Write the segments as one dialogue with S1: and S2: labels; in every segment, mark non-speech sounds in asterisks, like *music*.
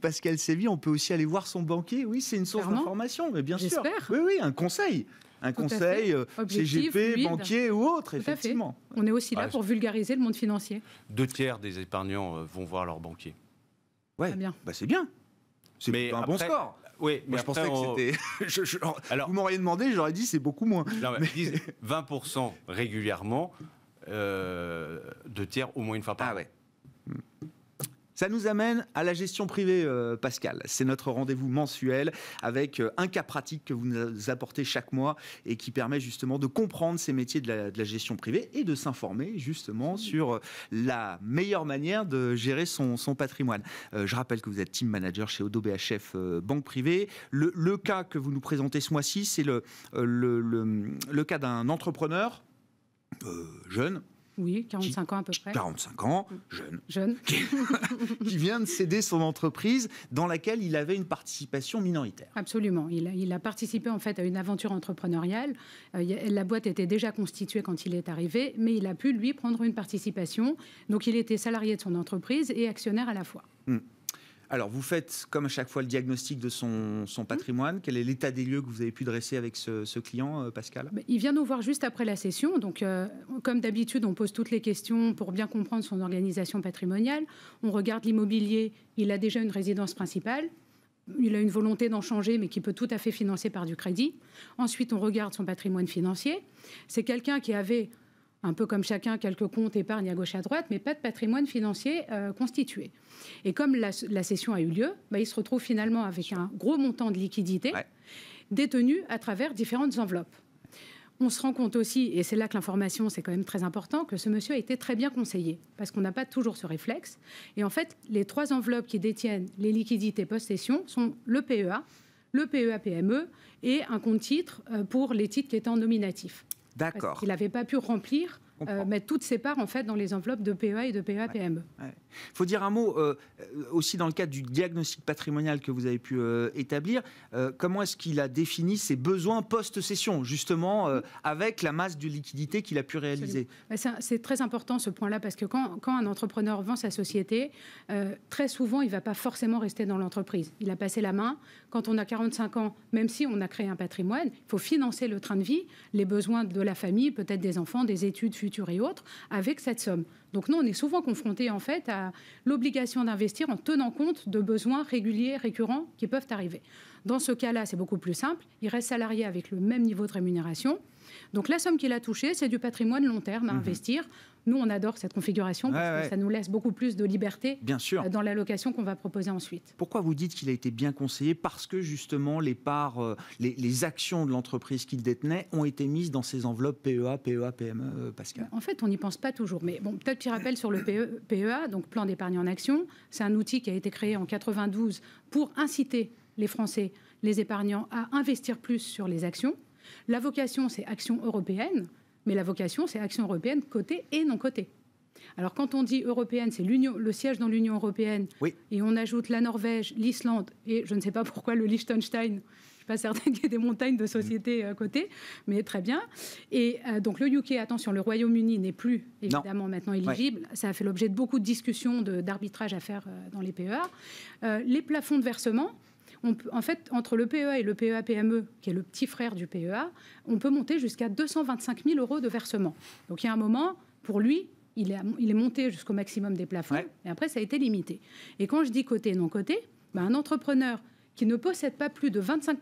S1: Pascal Séville, on peut aussi aller voir son banquier. Oui, c'est une source d'information, mais bien sûr. Oui,
S2: un conseil. Un conseil, euh, CGP, banquier ou autre, effectivement.
S3: On est aussi là ah, pour vulgariser le monde financier.
S2: Deux tiers des épargnants euh, vont voir leur banquier. Ouais, bah, c'est bien. C'est un bon score. Oui, mais je pensais *laughs* vous
S1: m'auriez demandé, j'aurais dit c'est beaucoup moins.
S2: 20% *laughs* régulièrement, euh, deux tiers au moins une fois par ah an. Ça nous amène à la gestion
S1: privée, euh, Pascal. C'est notre rendez-vous mensuel avec euh, un cas pratique que vous nous apportez chaque mois et qui permet justement de comprendre ces métiers de la, gestion privée et de s'informer justement sur euh, la meilleure manière de gérer son, patrimoine. je rappelle que vous êtes team manager chez Odo BHF Banque Privée. Le, cas que vous nous présentez ce mois-ci, c'est le cas d'un entrepreneur jeune
S3: oui, 45 ans à peu près.
S1: 45 ans, mm. jeune. Jeune. *laughs* Qui, vient de céder son entreprise dans laquelle il avait une participation minoritaire.
S3: Absolument. Il a, participé en fait à une aventure entrepreneuriale. Euh, la boîte était déjà constituée quand il est arrivé, mais il a pu, lui, prendre une participation. Donc il était salarié de son entreprise et actionnaire à la fois.
S1: Mm. Alors, vous faites, comme à chaque fois, le diagnostic de son, mmh. patrimoine. Quel est l'état des lieux que vous avez pu dresser avec ce, client, euh, Pascal
S3: Il vient nous voir juste après la session. Donc, euh, comme d'habitude, on pose toutes les questions pour bien comprendre son organisation patrimoniale. On regarde l'immobilier. Il a déjà une résidence principale il a une volonté d'en changer, mais qui peut tout à fait financer par du crédit. Ensuite, on regarde son patrimoine financier. C'est quelqu'un qui avait un peu comme chacun, quelques comptes épargne à gauche à droite, mais pas de patrimoine financier euh, constitué. Et comme la, session a eu lieu, bah, il se retrouve finalement avec un gros montant de liquidités détenues à travers différentes enveloppes. On se rend compte aussi, et c'est là que l'information, c'est quand même très important, que ce monsieur a été très bien conseillé, parce qu'on n'a pas toujours ce réflexe. Et en fait, les trois enveloppes qui détiennent les liquidités post session sont le PEA, le PEA-PME e et un compte-titre euh, pour les titres qui étant en D'accord. Il n'avait pas pu remplir euh, mettre toutes ses parts en fait dans les enveloppes de PEA et de pea Il e.
S1: faut dire un mot euh, aussi dans le cadre du diagnostic patrimonial que vous avez pu euh, établir. comment est-ce qu'il a défini ses besoins post-session, justement, avec la masse de liquidité qu'il a pu réaliser
S3: C'est très important ce point-là parce que quand, quand, un entrepreneur vend sa société, très souvent, il ne va pas forcément rester dans l'entreprise. Il a passé la main. Quand on a 45 ans, même si on a créé un patrimoine, il faut financer le train de vie, les besoins de la famille, peut-être des enfants, des études futures et autres avec cette somme. Donc nous, on est souvent confronté en fait à l'obligation d'investir en tenant compte de besoins réguliers, récurrents qui peuvent arriver. Dans ce cas-là, c'est beaucoup plus simple. Il reste salarié avec le même niveau de rémunération. Donc la somme qu'il a touchée, c'est du patrimoine long terme à mhm. investir. Nous, on adore cette configuration parce que ça nous laisse beaucoup plus de liberté euh, dans l'allocation qu'on va proposer
S1: ensuite. Pourquoi vous dites qu'il a été bien conseillé Parce que justement, les parts, euh, les, actions de l'entreprise qu'il détenait ont été mises dans ces enveloppes PEA, PEA, PME, euh, Pascal.
S3: En fait, on n'y pense pas toujours. Mais bon, peut-être petit rappel sur le PEA, e donc plan d'épargne en action. C'est un outil qui a été créé en 92 pour inciter les Français, les épargnants, à investir plus sur les actions la vocation, c'est action européenne, mais la vocation, c'est action européenne côté et non côté. Alors quand on dit européenne, c'est le siège dans l'Union européenne, et on ajoute la Norvège, l'Islande, et je ne sais pas pourquoi le Liechtenstein, Je ne suis pas certaine qu'il y ait des montagnes de sociétés à euh, côté, mais très bien. Et euh, donc le UK, attention, le Royaume-Uni n'est plus évidemment maintenant éligible. Ça a fait l'objet de beaucoup de discussions d'arbitrage à faire euh, dans les PEA. les plafonds de versement, en fait, entre le PEA et le PEA PME, qui est le petit frère du PEA, on peut monter jusqu'à 225 000 euros de versement. Donc il y a un moment, pour lui, il est, monté jusqu'au maximum des plafonds, et après, ça a été limité. Et quand je dis côté non côté, ben, un entrepreneur qui ne possède pas plus de 25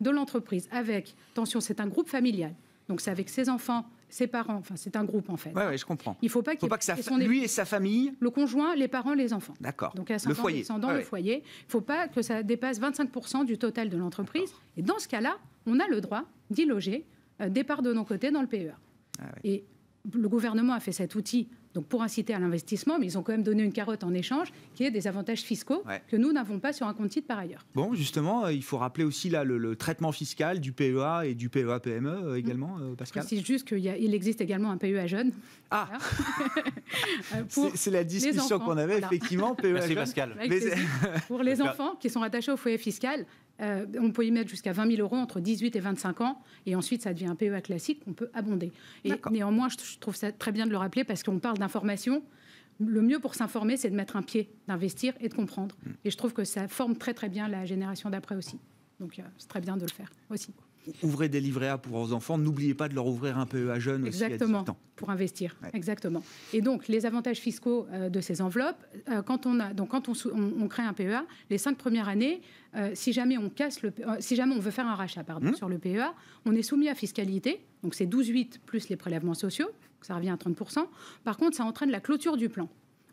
S3: de l'entreprise avec, attention, c'est un groupe familial, donc c'est avec ses enfants, ses parents. Enfin, c'est un groupe en fait. Oui,
S1: je comprends. Il ne faut pas, qu'il pas que ça... lui et sa famille.
S3: Le conjoint, les parents, les enfants.
S1: D'accord. Donc à y le foyer. Dans le
S3: foyer. Il ne faut pas que ça dépasse 25% du total de l'entreprise. Et dans ce cas-là, on a le droit d'y loger euh, départ de nos côtés dans le PEA. Ah Et le gouvernement a fait cet outil donc pour inciter à l'investissement, mais ils ont quand même donné une carotte en échange, qui est des avantages fiscaux que nous n'avons pas sur un compte titre par ailleurs.
S1: Bon, justement, euh, il faut rappeler aussi là, le, traitement fiscal du PEA et du PEA PME euh, mm. également, euh, Pascal. C'est
S3: juste qu'il existe également un PEA jeune. Ah *laughs*
S1: C'est la discussion qu'on avait, effectivement, PEA Merci Pascal.
S3: pour les enfants qui sont rattachés au foyer fiscal, euh, on peut y mettre jusqu'à 20 000 euros entre 18 et 25 ans, et ensuite ça devient un PEA classique qu'on peut abonder. Et néanmoins, je trouve ça très bien de le rappeler parce qu'on parle d'information. Le mieux pour s'informer, c'est de mettre un pied, d'investir et de comprendre. Mm. Et je trouve que ça forme très très bien la génération d'après aussi. Donc euh, c'est très bien de le faire aussi
S1: ouvrez des livrets A pour vos enfants, n'oubliez pas de leur ouvrir un PEA jeune aussi à
S3: pour investir. Exactement. Et donc, les avantages fiscaux euh, de ces enveloppes, euh, quand, on, a, donc, quand on, on, crée un PEA, les cinq premières années, euh, si, jamais on casse le, si jamais on veut faire un rachat mmh. sur le PEA, on est soumis à fiscalité, donc c'est 12,8 plus les prélèvements sociaux, ça revient à 30%. Par contre, ça entraîne la clôture du plan.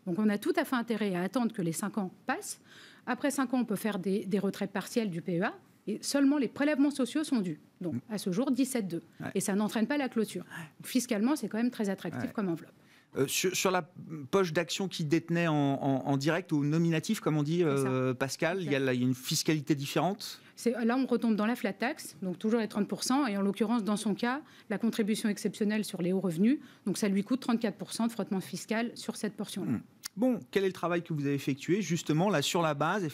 S3: Donc on a tout à fait intérêt à attendre que les cinq ans passent. Après cinq ans, on peut faire des, des retraits partiels du PEA, et seulement les prélèvements sociaux sont dus. Donc, à ce jour, 17,2. Et ça n'entraîne pas la clôture. fiscalement, c'est quand même très attractif comme enveloppe.
S1: Euh, sur, la poche d'action qui détenait en, direct ou nominatif, comme on dit euh, Pascal, il y, a, une fiscalité différente
S3: là, on retombe dans la flat tax, donc toujours les 30%, et en l'occurrence, dans son cas, la contribution exceptionnelle sur les hauts revenus, donc ça lui coûte 34% de frottement fiscal sur cette portion-là. Hmm.
S1: Bon, quel est le travail que vous avez effectué justement là sur la base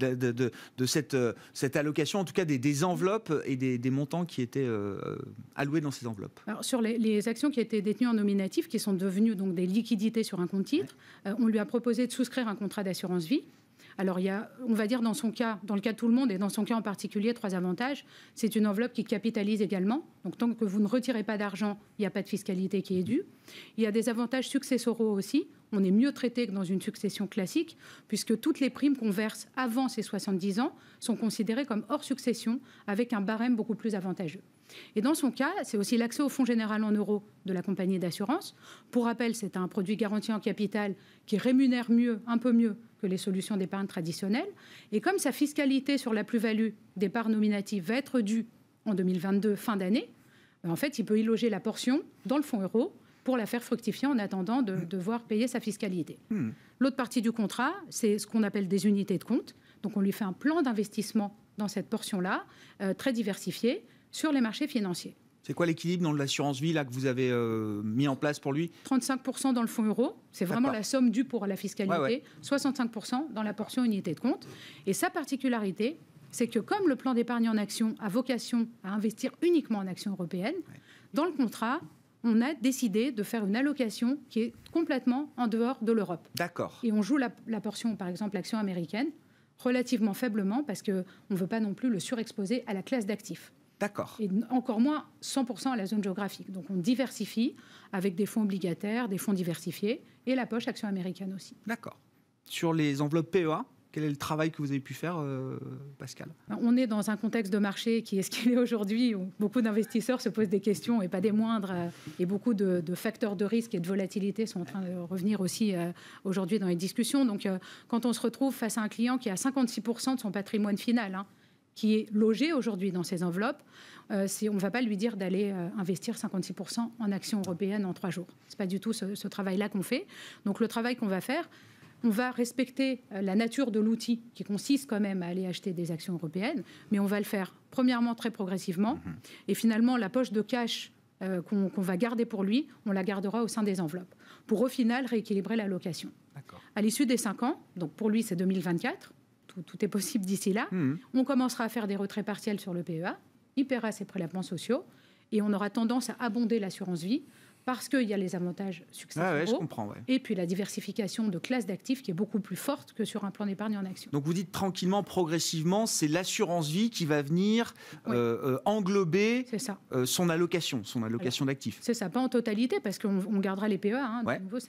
S1: de, cette, euh, cette, allocation, en tout cas des, enveloppes et des, montants qui étaient euh, alloués dans ces enveloppes
S3: Alors, Sur les, actions qui étaient détenues en nominatif, qui sont devenues donc des liquidités sur un compte titre, euh, on lui a proposé de souscrire un contrat d'assurance vie alors il y a, on va dire dans son cas, dans le cas de tout le monde et dans son cas en particulier, trois avantages. C'est une enveloppe qui capitalise également. Donc tant que vous ne retirez pas d'argent, il n'y a pas de fiscalité qui est due. Il y a des avantages successoraux aussi. On est mieux traité que dans une succession classique, puisque toutes les primes qu'on verse avant ces 70 ans sont considérées comme hors succession, avec un barème beaucoup plus avantageux. Et dans son cas, c'est aussi l'accès au fonds général en euros de la compagnie d'assurance. Pour rappel, c'est un produit garanti en capital qui rémunère mieux, un peu mieux, que les solutions d'épargne traditionnelles. Et comme sa fiscalité sur la plus-value des parts nominatives va être due en 2022, fin d'année, ben, en fait, il peut y loger la portion dans le fonds euro pour la faire fructifier en attendant de hmm. devoir payer sa fiscalité. Hmm. L'autre partie du contrat, c'est ce qu'on appelle des unités de compte. Donc on lui fait un plan d'investissement dans cette portion-là, euh, très diversifiée sur les marchés financiers.
S1: C'est quoi l'équilibre dans l'assurance vie là, que vous avez euh, mis en place pour lui
S3: 35% dans le fonds euro, c'est vraiment la somme due pour la fiscalité, 65% dans la portion unité de compte. Et sa particularité, c'est que comme le plan d'épargne en action a vocation à investir uniquement en actions européennes, dans le contrat, on a décidé de faire une allocation qui est complètement en dehors de l'Europe. D'accord. Et on joue la, portion, par exemple, action américaine, relativement faiblement, parce qu'on ne veut pas non plus le surexposer à la classe d'actifs. D'accord. Et encore moins 100% à la zone géographique. Donc on diversifie avec des fonds obligataires, des fonds diversifiés et la poche action américaine aussi. D'accord.
S1: Sur les enveloppes PEA, quel est le travail que vous avez pu faire, euh, Pascal
S3: ben, On est dans un contexte de marché qui est ce qu'il est aujourd'hui, où beaucoup d'investisseurs se posent des questions et pas des moindres, euh, et beaucoup de, facteurs de risque et de volatilité sont en train de revenir aussi euh, aujourd'hui dans les discussions. Donc, quand on se retrouve face à un client qui a 56% de son patrimoine final, hein, qui est logé aujourd'hui dans ces enveloppes, euh, on ne va pas lui dire d'aller euh, investir 56% en actions européennes en trois jours. Ce n'est pas du tout ce, travail-là qu'on fait. Donc le travail qu'on va faire, on va respecter euh, la nature de l'outil qui consiste quand même à aller acheter des actions européennes, mais on va le faire premièrement très progressivement. Mmh. Et finalement, la poche de cash qu'on va garder pour lui, on la gardera au sein des enveloppes, pour au final rééquilibrer l'allocation. À l'issue des cinq ans, donc pour lui c'est 2024, tout, est possible d'ici là. Mmh. On commencera à faire des retraits partiels sur le PEA, il paiera ses prélèvements sociaux, et on aura tendance à abonder l'assurance vie parce qu'il y a les avantages successifs. Ah et puis la diversification de classes d'actifs qui est beaucoup plus forte que sur un plan d'épargne en action.
S1: Donc vous dites tranquillement, progressivement, c'est l'assurance vie qui va venir euh, euh, englober euh, son allocation, son allocation d'actifs.
S3: C'est ça, pas en totalité parce qu'on gardera les PEA. E hein,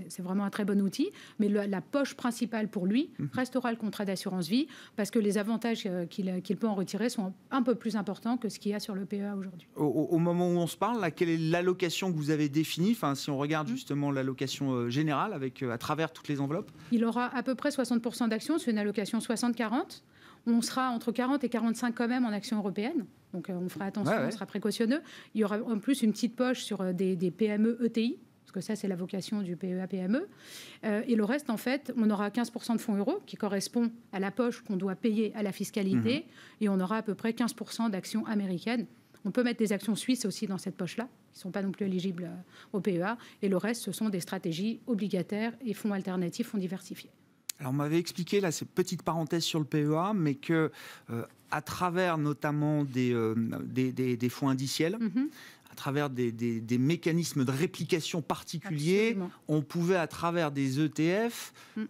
S3: c'est vraiment un très bon outil, mais la poche principale pour lui mhm. restera le contrat d'assurance vie parce que les avantages qu'il peut en retirer sont un peu plus importants que ce qu'il y a sur le PEA
S1: aujourd'hui. Au, moment où on se parle, laquelle quelle est l'allocation que vous avez définie si on regarde mm. justement l'allocation euh, générale avec, euh, à travers toutes les enveloppes.
S3: Il aura à peu près 60% d'actions, c'est une allocation 60-40 on sera entre 40 et 45 quand même en actions européennes. Donc euh, on fera attention, on sera précautionneux. Il y aura en plus une petite poche sur des, PME ETI, parce que ça c'est la vocation du PEA-PME. E. et le reste, en fait, on aura 15% de fonds euros, qui correspond à la poche qu'on doit payer à la fiscalité, mm-hmm. et on aura à peu près 15% d'actions américaines, on peut mettre des actions suisses aussi dans cette poche-là, qui ne sont pas non plus éligibles euh, au PEA. Et le reste, ce sont des stratégies obligataires et fonds alternatifs, fonds diversifiés.
S1: Alors, on m'avait expliqué, là, cette petite parenthèse sur le PEA, mais que euh, à travers notamment des, euh, fonds indiciels, mm-hmm. à travers des, mécanismes de réplication particuliers, on pouvait à travers des ETF mm.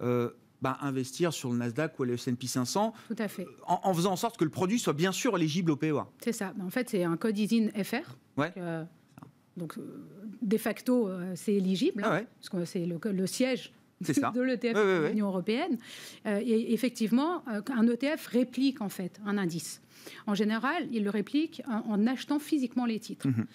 S1: Bah, investir sur le Nasdaq ou le S&P 500 Tout à fait. Euh, en, faisant en sorte que le produit soit bien sûr éligible au PEA.
S3: C'est ça. En fait, c'est un code ISIN FR. donc, euh, euh, de facto, c'est éligible, ah hein, parce que c'est le, siège *laughs* de l'ETF de l'Union européenne. et effectivement, un ETF réplique en fait un indice. En général, il le réplique en, achetant physiquement les titres. Mm-hmm.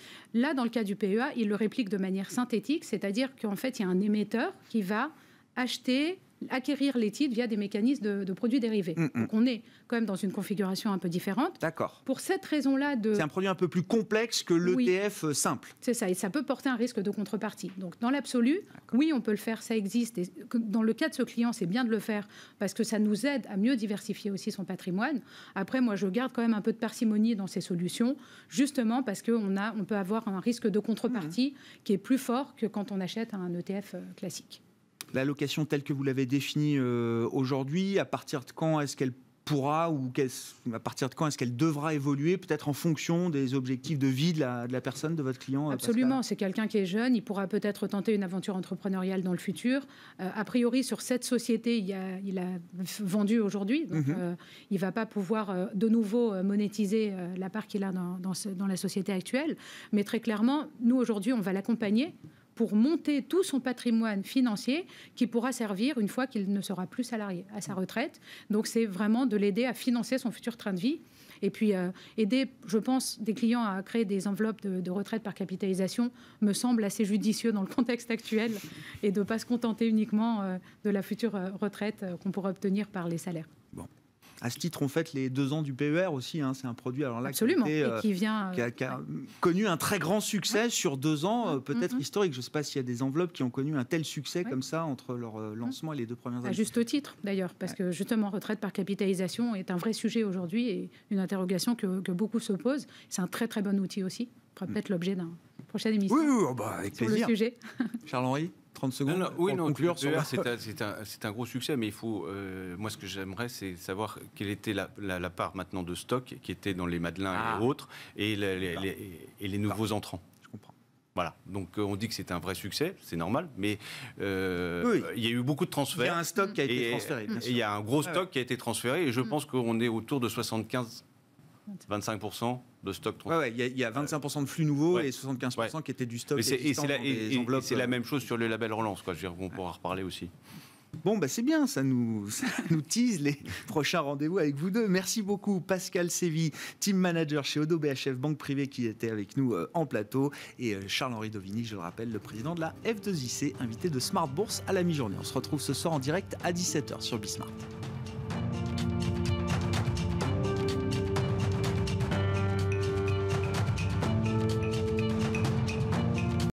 S3: Là, dans le cas du PEA, il le réplique de manière synthétique, c'est-à-dire qu'en fait, il y a un émetteur qui va acheter acquérir les titres via des mécanismes de, produits dérivés. Mm, mm. Donc on est quand même dans une configuration un peu différente. D'accord. Pour cette raison-là de... C'est un
S1: produit un peu plus complexe que l'ETF euh, simple.
S3: C'est ça, et ça peut porter un risque de contrepartie. Donc dans l'absolu, oui, on peut le faire, ça existe. Et dans le cas de ce client, c'est bien de le faire parce que ça nous aide à mieux diversifier aussi son patrimoine. Après, moi, je garde quand même un peu de parcimonie dans ces solutions, justement parce qu'on on peut avoir un risque de contrepartie mm. qui est plus fort que quand on achète un ETF euh, classique
S1: l'allocation telle que vous l'avez définie euh, aujourd'hui, à partir de quand est-ce qu'elle pourra ou à partir de quand est-ce qu'elle devra évoluer, peut-être en fonction des objectifs de vie de la, personne, de votre client euh, Absolument,
S3: c'est quelqu'un qui est jeune, il pourra peut-être tenter une aventure entrepreneuriale dans le futur. Euh, a priori, sur cette société, il a, vendu aujourd'hui, donc mhm. il ne va pas pouvoir de nouveau monétiser la part qu'il a dans la société actuelle. Mais très clairement, nous aujourd'hui, on va l'accompagner pour monter tout son patrimoine financier qui pourra servir une fois qu'il ne sera plus salarié à sa retraite. Donc c'est vraiment de l'aider à financer son futur train de vie. Et puis euh, aider, je pense, des clients à créer des enveloppes de, retraite par capitalisation me semble assez judicieux dans le contexte actuel et de ne pas se contenter uniquement euh, de la future euh, retraite qu'on pourra obtenir par les salaires.
S1: À ce titre, on fête les deux ans du PER aussi. Hein. C'est un produit alors là, Qui, euh, vient, euh, a, connu un très grand succès sur deux ans, euh, peut-être mm-hmm. historique. Je ne sais pas s'il y a des enveloppes qui ont connu un tel succès comme ça entre leur mm-hmm. lancement et les deux premières années. À juste
S3: titre d'ailleurs, parce que justement, retraite par capitalisation est un vrai sujet aujourd'hui et une interrogation que, beaucoup se posent. C'est un très très bon outil aussi. Mm. Peut-être l'objet d'un prochain émission. Oui, oh,
S2: bah, avec sur plaisir. le sujet. Charles-Henri 30 secondes non, non, oui, conclure C'est un, gros succès, mais il faut. Euh, moi, ce que j'aimerais, c'est savoir quelle était la, part maintenant de stock qui était dans les Madelins et ah. autres, et, bah. les, et les nouveaux bah. entrants. Je comprends. Voilà. Donc euh, on dit que c'est un vrai succès, c'est normal, mais euh, il y a eu beaucoup de transferts. Il y a un stock qui a été transféré. il y a un gros ah stock qui a été transféré, et je mm. pense qu'on est autour de 75 25% de stock Ouais, il y, a
S1: 25% de flux nouveaux et 75% qui étaient du stock. Et c'est la, la, euh, même
S2: chose sur le label relance, quoi. Je on pourra reparler aussi.
S1: Bon, bah c'est bien, ça nous, *laughs* nous tease les *laughs* prochains rendez-vous avec vous deux. Merci beaucoup, Pascal Sévy, team manager chez Odo BHF Banque Privée, qui était avec nous euh, en plateau, et euh, Charles-Henri Dovigny, je le rappelle, le président de la F2IC, invité de Smart Bourse à la mi-journée. On se retrouve ce soir en direct à 17h sur Bismart.